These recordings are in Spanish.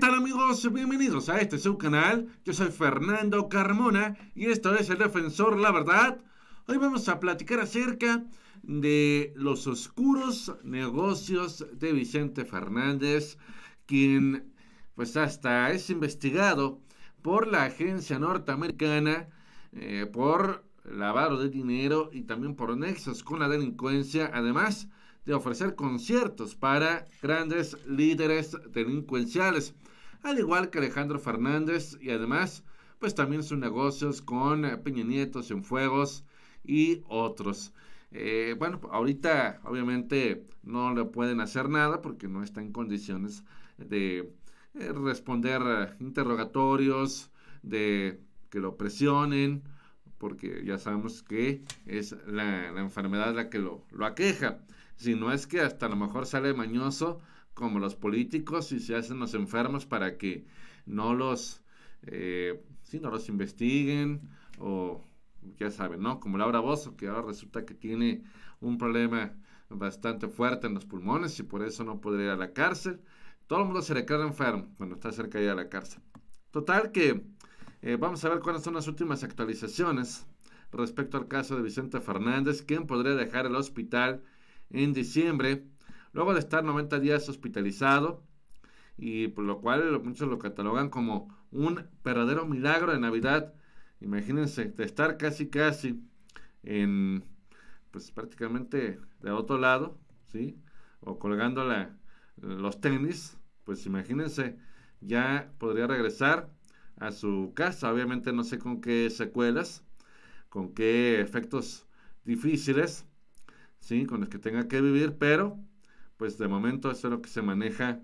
¿Qué tal amigos? Bienvenidos a este canal, Yo soy Fernando Carmona y esto es El Defensor La Verdad. Hoy vamos a platicar acerca de los oscuros negocios de Vicente Fernández, quien pues hasta es investigado por la agencia norteamericana eh, por lavado de dinero y también por nexos con la delincuencia. Además, de ofrecer conciertos para grandes líderes delincuenciales, al igual que Alejandro Fernández y además pues también sus negocios con Peña Nieto, Cienfuegos y otros. Eh, bueno, ahorita obviamente no le pueden hacer nada porque no está en condiciones de eh, responder interrogatorios, de que lo presionen, porque ya sabemos que es la, enfermedad la que lo, lo aqueja si no es que hasta a lo mejor sale mañoso como los políticos y se hacen los enfermos para que no los, eh, los investiguen o ya saben, ¿no? Como Laura Bozo, que ahora resulta que tiene un problema bastante fuerte en los pulmones y por eso no podría ir a la cárcel. Todo el mundo se queda enfermo cuando está cerca de la cárcel. Total que eh, vamos a ver cuáles son las últimas actualizaciones respecto al caso de Vicente Fernández, ¿Quién podría dejar el hospital en diciembre, luego de estar 90 días hospitalizado, y por lo cual muchos lo catalogan como un verdadero milagro de Navidad. Imagínense, de estar casi casi en, pues prácticamente de otro lado, ¿sí? O colgando los tenis, pues imagínense, ya podría regresar a su casa, obviamente no sé con qué secuelas, con qué efectos difíciles, con los que tenga que vivir, pero pues de momento eso es lo que se maneja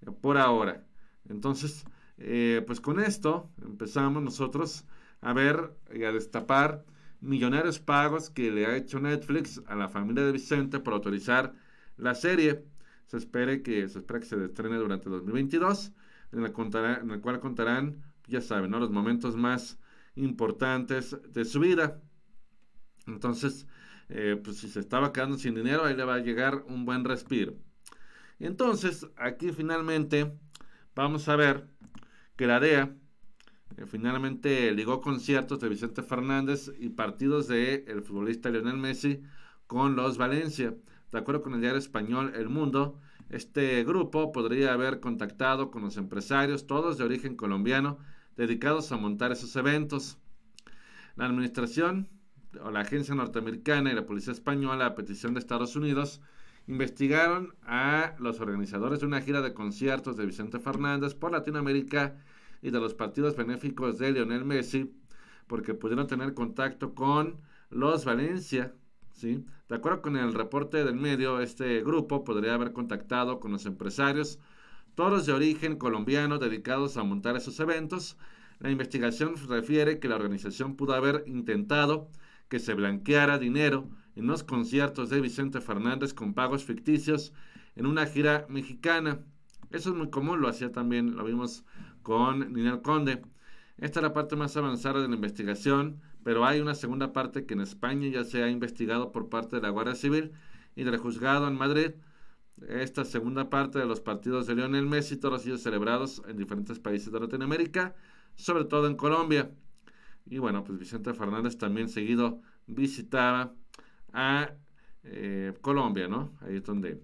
eh, por ahora. Entonces, eh, pues con esto empezamos nosotros a ver y a destapar millonarios pagos que le ha hecho Netflix a la familia de Vicente por autorizar la serie. Se, espera que se estrene durante 2022, en la, cual contarán, ya saben, los momentos más importantes de su vida. Entonces, eh, pues si se estaba quedando sin dinero, ahí le va a llegar un buen respiro. Entonces, aquí finalmente vamos a ver que la DEA eh, finalmente ligó conciertos de Vicente Fernández y partidos de el futbolista Lionel Messi con los Valencia. De acuerdo con el diario español El Mundo, este grupo podría haber contactado con los empresarios, todos de origen colombiano, dedicados a montar esos eventos. La administración o la agencia norteamericana y la policía española a petición de Estados Unidos investigaron a los organizadores de una gira de conciertos de Vicente Fernández por Latinoamérica y de los partidos benéficos de Lionel Messi porque pudieron tener contacto con los Valencia. ¿sí? De acuerdo con el reporte del medio, este grupo podría haber contactado con los empresarios, todos de origen colombiano dedicados a montar esos eventos. La investigación refiere que la organización pudo haber intentado que se blanqueara dinero en los conciertos de Vicente Fernández con pagos ficticios en una gira mexicana. Eso es muy común, lo hacía también, lo vimos con Ninel Conde. Esta es la parte más avanzada de la investigación, pero hay una segunda parte que en España ya se ha investigado por parte de la Guardia Civil y del juzgado en Madrid. Esta segunda parte de los partidos de Lionel Messi, todos sido celebrados en diferentes países de Latinoamérica, sobre todo en Colombia. Y bueno, pues Vicente Fernández también seguido visitaba a eh, Colombia, ¿no? Ahí es donde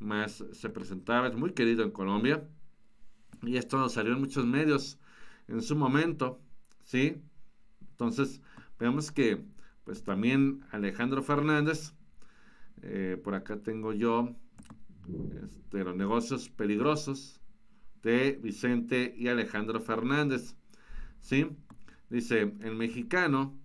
más se presentaba, es muy querido en Colombia. Y esto salió en muchos medios en su momento, ¿sí? Entonces, vemos que pues también Alejandro Fernández, eh, por acá tengo yo de este, los negocios peligrosos de Vicente y Alejandro Fernández, ¿sí? Dice, el mexicano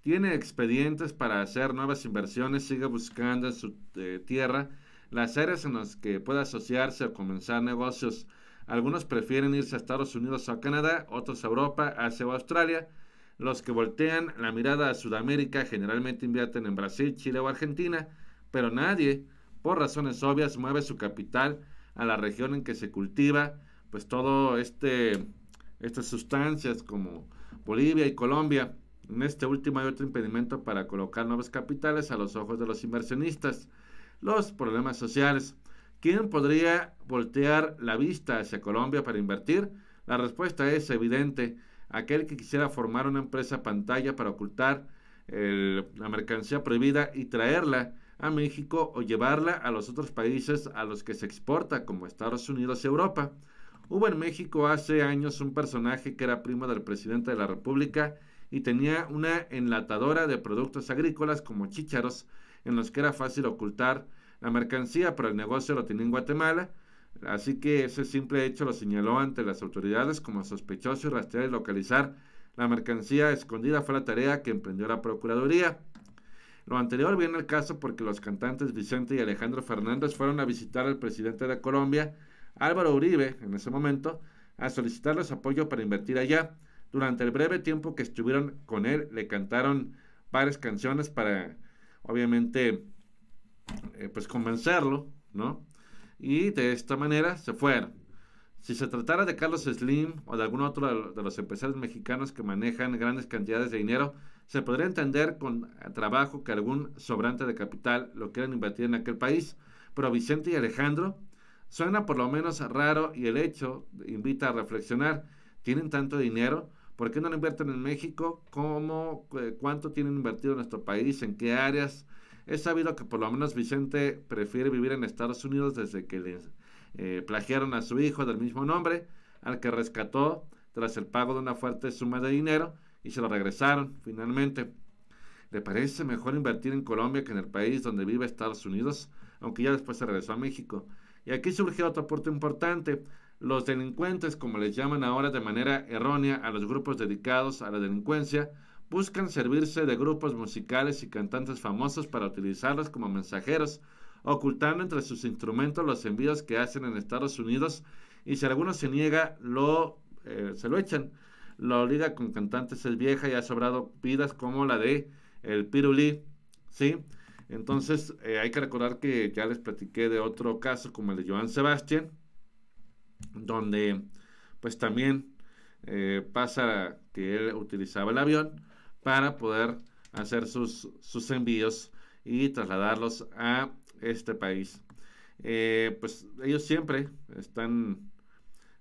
tiene expedientes para hacer nuevas inversiones, sigue buscando en su eh, tierra las áreas en las que pueda asociarse o comenzar negocios. Algunos prefieren irse a Estados Unidos o a Canadá, otros a Europa, Asia o Australia. Los que voltean la mirada a Sudamérica generalmente invierten en Brasil, Chile o Argentina, pero nadie, por razones obvias, mueve su capital a la región en que se cultiva, pues todo este estas sustancias como Bolivia y Colombia. En este último hay otro impedimento para colocar nuevos capitales a los ojos de los inversionistas, los problemas sociales. ¿Quién podría voltear la vista hacia Colombia para invertir? La respuesta es evidente. Aquel que quisiera formar una empresa pantalla para ocultar la mercancía prohibida y traerla a México o llevarla a los otros países a los que se exporta, como Estados Unidos y Europa. Hubo en México hace años un personaje que era primo del presidente de la República y tenía una enlatadora de productos agrícolas como chícharos en los que era fácil ocultar la mercancía, pero el negocio lo tenía en Guatemala. Así que ese simple hecho lo señaló ante las autoridades como sospechoso y rastrear y localizar la mercancía escondida fue la tarea que emprendió la Procuraduría. Lo anterior viene al caso porque los cantantes Vicente y Alejandro Fernández fueron a visitar al presidente de Colombia Álvaro Uribe, en ese momento, a solicitarles apoyo para invertir allá. Durante el breve tiempo que estuvieron con él, le cantaron varias canciones para, obviamente, eh, pues convencerlo, ¿no? Y de esta manera se fueron. Si se tratara de Carlos Slim o de algún otro de los empresarios mexicanos que manejan grandes cantidades de dinero, se podría entender con trabajo que algún sobrante de capital lo quieran invertir en aquel país, pero Vicente y Alejandro Suena por lo menos raro y el hecho invita a reflexionar. ¿Tienen tanto dinero? ¿Por qué no lo invierten en México? ¿Cómo, ¿Cuánto tienen invertido en nuestro país? ¿En qué áreas? Es sabido que por lo menos Vicente prefiere vivir en Estados Unidos desde que le eh, plagiaron a su hijo del mismo nombre, al que rescató tras el pago de una fuerte suma de dinero y se lo regresaron finalmente. ¿Le parece mejor invertir en Colombia que en el país donde vive Estados Unidos? Aunque ya después se regresó a México. Y aquí surge otro aporte importante. Los delincuentes, como les llaman ahora de manera errónea a los grupos dedicados a la delincuencia, buscan servirse de grupos musicales y cantantes famosos para utilizarlos como mensajeros, ocultando entre sus instrumentos los envíos que hacen en Estados Unidos y si alguno se niega, lo, eh, se lo echan. La liga con cantantes es vieja y ha sobrado vidas como la de el Pirulí, ¿sí? Entonces, eh, hay que recordar que ya les platiqué de otro caso como el de Joan Sebastián, donde pues también eh, pasa que él utilizaba el avión para poder hacer sus, envíos y trasladarlos a este país. Eh, pues ellos siempre están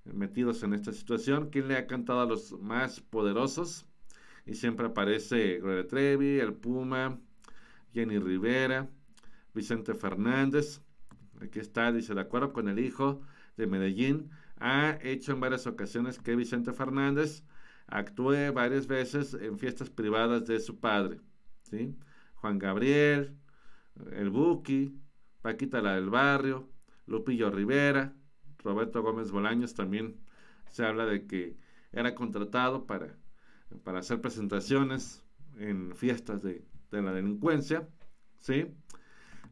metidos en esta situación. ¿Quién le ha cantado a los más poderosos? Y siempre aparece Gloria Trevi, el Puma, Jenny Rivera, Vicente Fernández, aquí está, dice, de acuerdo con el hijo de Medellín, ha hecho en varias ocasiones que Vicente Fernández actúe varias veces en fiestas privadas de su padre, ¿sí? Juan Gabriel, el Buki, Paquita la del Barrio, Lupillo Rivera, Roberto Gómez Bolaños también se habla de que era contratado para, para hacer presentaciones en fiestas de, de la delincuencia, ¿sí?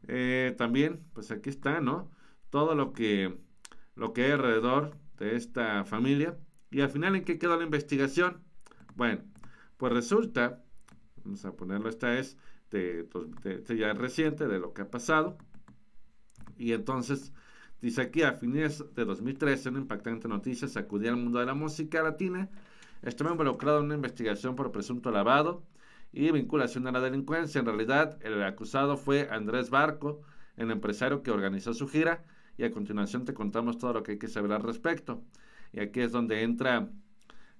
Eh, también, pues aquí está, ¿no? Todo lo que, lo que hay alrededor de esta familia. Y al final, ¿en qué quedó la investigación? Bueno, pues resulta, vamos a ponerlo, esta es de, de, este ya reciente, de lo que ha pasado. Y entonces, dice aquí, a fines de 2013, una impactante noticia sacudía al mundo de la música latina. Estaba involucrado en una investigación por presunto lavado y vinculación a la delincuencia. En realidad, el acusado fue Andrés Barco, el empresario que organizó su gira, y a continuación te contamos todo lo que hay que saber al respecto. Y aquí es donde entra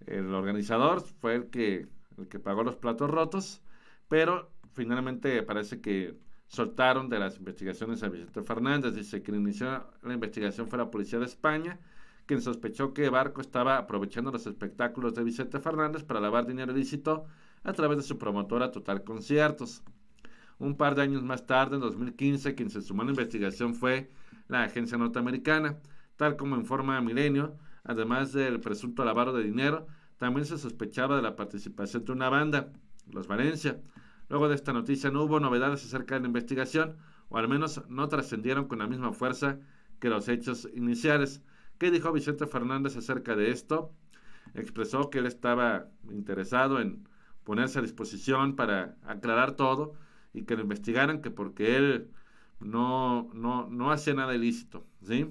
el organizador, fue el que, el que pagó los platos rotos, pero finalmente parece que soltaron de las investigaciones a Vicente Fernández. Dice que inició la investigación fue la policía de España, quien sospechó que Barco estaba aprovechando los espectáculos de Vicente Fernández para lavar dinero ilícito a través de su promotora Total Conciertos. Un par de años más tarde, en 2015, quien se sumó a la investigación fue la agencia norteamericana, tal como informa Milenio, además del presunto lavado de dinero, también se sospechaba de la participación de una banda, Los Valencia. Luego de esta noticia no hubo novedades acerca de la investigación, o al menos no trascendieron con la misma fuerza que los hechos iniciales. ¿Qué dijo Vicente Fernández acerca de esto? Expresó que él estaba interesado en ponerse a disposición para aclarar todo y que lo investigaran que porque él no, no, hacía nada ilícito, ¿sí?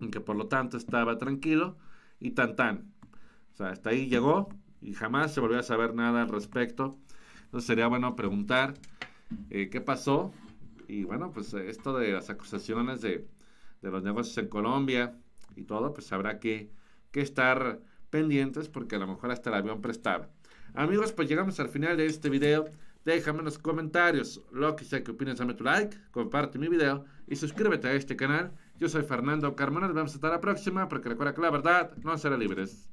Y que por lo tanto estaba tranquilo y tan tan. O sea, hasta ahí llegó y jamás se volvió a saber nada al respecto. Entonces sería bueno preguntar eh, qué pasó. Y bueno, pues eh, esto de las acusaciones de, los negocios en Colombia y todo, pues habrá que, que estar pendientes porque a lo mejor hasta el avión prestaba. Amigos, pues llegamos al final de este video. Déjame en los comentarios lo que sea que opines, dame tu like, comparte mi video y suscríbete a este canal. Yo soy Fernando Carmona, nos vemos hasta la próxima, porque recuerda que la verdad no será libres.